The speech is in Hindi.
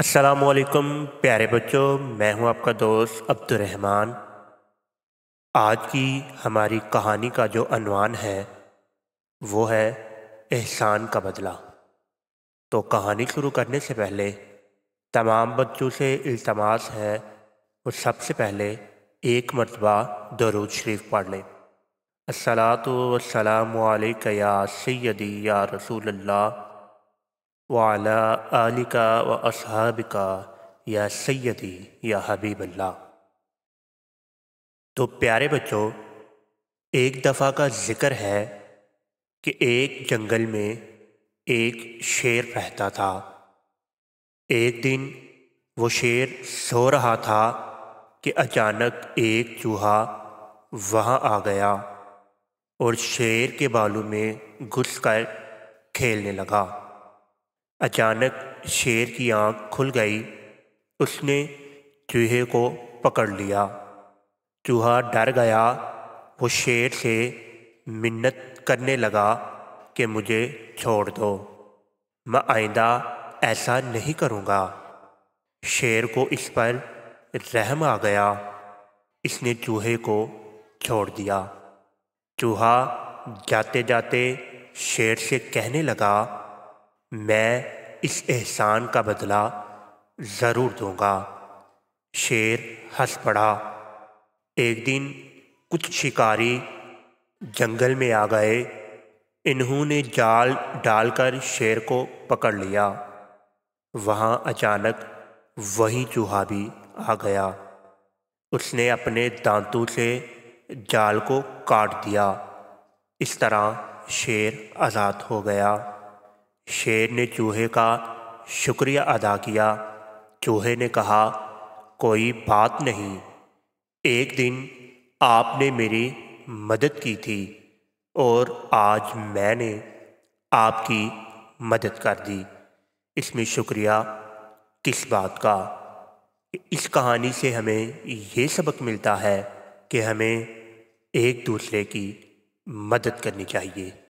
असलकम प्यारे बच्चों मैं हूं आपका दोस्त अब्दुलरहमान आज की हमारी कहानी का जो अनवान है वो है एहसान का बदला तो कहानी शुरू करने से पहले तमाम बच्चों से इल्तमास है वो सबसे पहले एक मरतबा दरूद शरीफ पढ़ लें असलात वसलाम या सैदी या रसूल अल्लाह वाला आलिका व असहाबिका या सैदी या हबीब अल्लाह तो प्यारे बच्चों एक दफ़ा का ज़िक्र है कि एक जंगल में एक शेर रहता था एक दिन वो शेर सो रहा था कि अचानक एक चूहा वहाँ आ गया और शेर के बालों में घुस कर खेलने लगा अचानक शेर की आंख खुल गई उसने चूहे को पकड़ लिया चूहा डर गया वो शेर से मिन्नत करने लगा कि मुझे छोड़ दो मैं आइंदा ऐसा नहीं करूँगा शेर को इस पर रहम आ गया इसने चूहे को छोड़ दिया चूहा जाते जाते शेर से कहने लगा मैं इस एहसान का बदला ज़रूर दूंगा शेर हंस पड़ा एक दिन कुछ शिकारी जंगल में आ गए इन्होंने जाल डालकर शेर को पकड़ लिया वहाँ अचानक वही चूहा भी आ गया उसने अपने दांतों से जाल को काट दिया इस तरह शेर आज़ाद हो गया शेर ने चूहे का शुक्रिया अदा किया चूहे ने कहा कोई बात नहीं एक दिन आपने मेरी मदद की थी और आज मैंने आपकी मदद कर दी इसमें शुक्रिया किस बात का इस कहानी से हमें ये सबक मिलता है कि हमें एक दूसरे की मदद करनी चाहिए